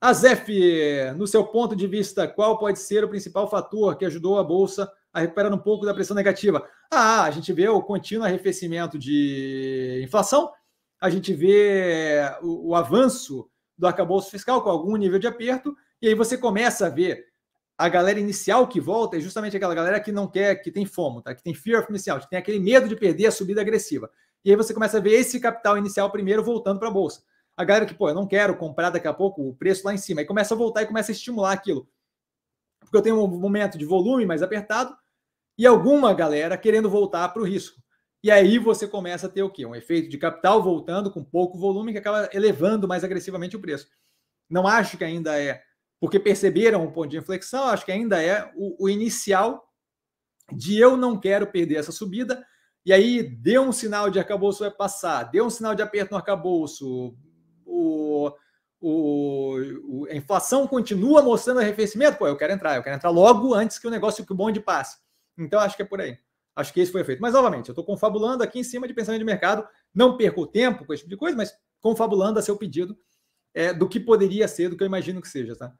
Azef, no seu ponto de vista, qual pode ser o principal fator que ajudou a Bolsa a recuperar um pouco da pressão negativa? Ah, a gente vê o contínuo arrefecimento de inflação, a gente vê eh, o, o avanço do arcabouço fiscal com algum nível de aperto, e aí você começa a ver a galera inicial que volta é justamente aquela galera que não quer, que tem fomo, tá? que tem fear of inicial, que tem aquele medo de perder a subida agressiva. E aí você começa a ver esse capital inicial primeiro voltando para a bolsa a galera que, pô, eu não quero comprar daqui a pouco o preço lá em cima, e começa a voltar e começa a estimular aquilo. Porque eu tenho um momento de volume mais apertado e alguma galera querendo voltar para o risco. E aí você começa a ter o quê? Um efeito de capital voltando com pouco volume que acaba elevando mais agressivamente o preço. Não acho que ainda é, porque perceberam o ponto de inflexão, acho que ainda é o, o inicial de eu não quero perder essa subida. E aí deu um sinal de arcabouço vai passar, deu um sinal de aperto no arcabouço, o, o, a inflação continua mostrando arrefecimento, pô, eu quero entrar, eu quero entrar logo antes que o negócio, que o bonde passe. Então, acho que é por aí. Acho que esse foi feito. Mas, novamente, eu estou confabulando aqui em cima de pensamento de mercado, não perco tempo com esse tipo de coisa, mas confabulando a seu pedido é, do que poderia ser, do que eu imagino que seja, tá?